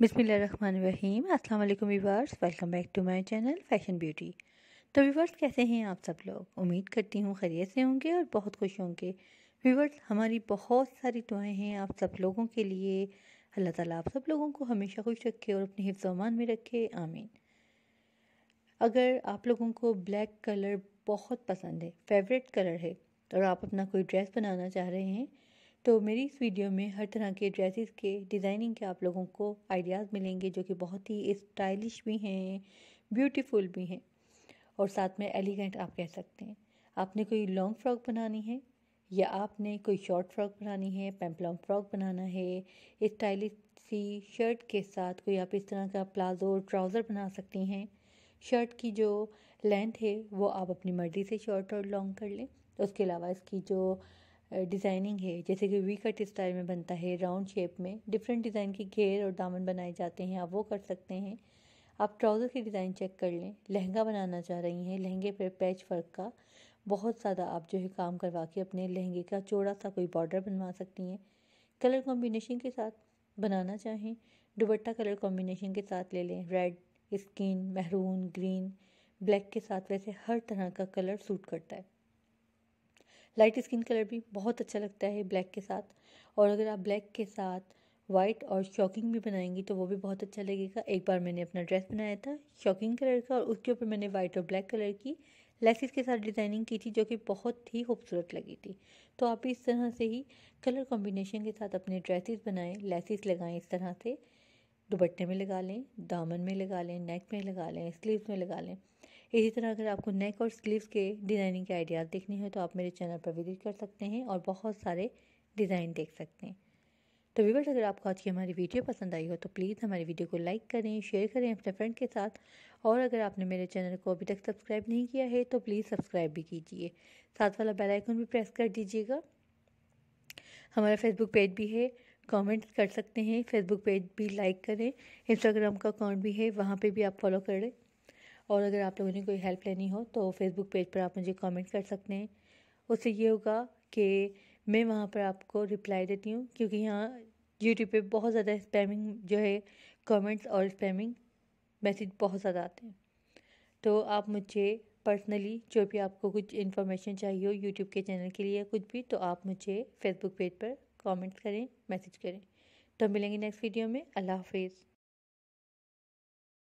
बिसमीम अस्सलाम वालेकुम viewers welcome back to my channel fashion beauty तो वीवर्स कैसे हैं आप सब लोग उम्मीद करती हूँ खैरियत से होंगे और बहुत खुश होंगे वीवर्स हमारी बहुत सारी दुआएं हैं आप सब लोगों के लिए अल्लाह ताला आप सब लोगों को हमेशा खुश रखे और अपने हिफ्जमान में रखे आमीन अगर आप लोगों को ब्लैक कलर बहुत पसंद है फेवरेट कलर है और आप अपना कोई ड्रेस बनाना चाह रहे हैं तो मेरी इस वीडियो में हर तरह के ड्रेसेस के डिज़ाइनिंग के आप लोगों को आइडियाज़ मिलेंगे जो कि बहुत ही स्टाइलिश भी हैं ब्यूटीफुल भी हैं और साथ में एलिगेंट आप कह सकते हैं आपने कोई लॉन्ग फ्रॉक बनानी है या आपने कोई शॉर्ट फ्रॉक बनानी है पेम्पलॉम फ्रॉक बनाना है स्टाइलिश सी शर्ट के साथ कोई आप इस तरह का प्लाजो और ट्राउज़र बना सकती हैं शर्ट की जो लेंथ है वो आप अपनी मर्ज़ी से शॉर्ट और लॉन्ग कर लें उसके अलावा इसकी जो डिज़ाइनिंग है जैसे कि वी कट स्टाइल में बनता है राउंड शेप में डिफरेंट डिज़ाइन के घेर और दामन बनाए जाते हैं आप वो कर सकते हैं आप ट्राउज़र की डिज़ाइन चेक कर लें लहंगा बनाना चाह रही हैं लहंगे पर पैच वर्क का बहुत ज़्यादा आप जो है काम करवा के अपने लहंगे का चौड़ा सा कोई बॉर्डर बनवा सकती हैं कलर कॉम्बिनेशन के साथ बनाना चाहें दुबट्टा कलर कॉम्बिनेशन के साथ ले लें red skin maroon green black के साथ वैसे हर तरह का कलर सूट करता है लाइट स्किन कलर भी बहुत अच्छा लगता है ब्लैक के साथ और अगर आप ब्लैक के साथ वाइट और शॉकिंग भी बनाएंगी तो वो भी बहुत अच्छा लगेगा एक बार मैंने अपना ड्रेस बनाया था शॉकिंग कलर का और उसके ऊपर मैंने वाइट और ब्लैक कलर की लेसिस के साथ डिज़ाइनिंग की थी जो कि बहुत ही खूबसूरत लगी थी तो आप इस तरह से ही कलर कॉम्बिनेशन के साथ अपने ड्रेसेस बनाएं लेसिस लगाएं इस तरह से दुपट्टे में लगा लें दामन में लगा लें नेक में लगा लें स्लीव में लगा लें इसी तरह अगर आपको नेक और स्लीव्स के डिज़ाइनिंग के आइडियाज़ देखने हैं तो आप मेरे चैनल पर विजिट कर सकते हैं और बहुत सारे डिज़ाइन देख सकते हैं तो व्यूवर्स अगर आपको आज की हमारी वीडियो पसंद आई हो तो प्लीज़ हमारी वीडियो को लाइक करें शेयर करें अपने फ्रेंड के साथ और अगर आपने मेरे चैनल को अभी तक सब्सक्राइब नहीं किया है तो प्लीज़ सब्सक्राइब भी कीजिए साथ वाला बेल आइकन भी प्रेस कर दीजिएगा हमारा फेसबुक पेज भी है कमेंट्स कर सकते हैं फेसबुक पेज भी लाइक करें इंस्टाग्राम का अकाउंट भी है वहाँ पर भी आप फॉलो करें और अगर आप लोगों ने कोई हेल्प लेनी हो तो फेसबुक पेज पर आप मुझे कमेंट कर सकते हैं उससे ये होगा कि मैं वहाँ पर आपको रिप्लाई देती हूँ क्योंकि यहाँ यूट्यूब पे बहुत ज़्यादा स्पैमिंग जो है कमेंट्स और स्पैमिंग मैसेज बहुत ज़्यादा आते हैं तो आप मुझे पर्सनली जो भी आपको कुछ इन्फॉर्मेशन चाहिए हो यूट्यूब के चैनल के लिए कुछ भी तो आप मुझे फेसबुक पेज पर कमेंट करें मैसेज करें तो मिलेंगे नेक्स्ट वीडियो में अल्लाह हाफिज़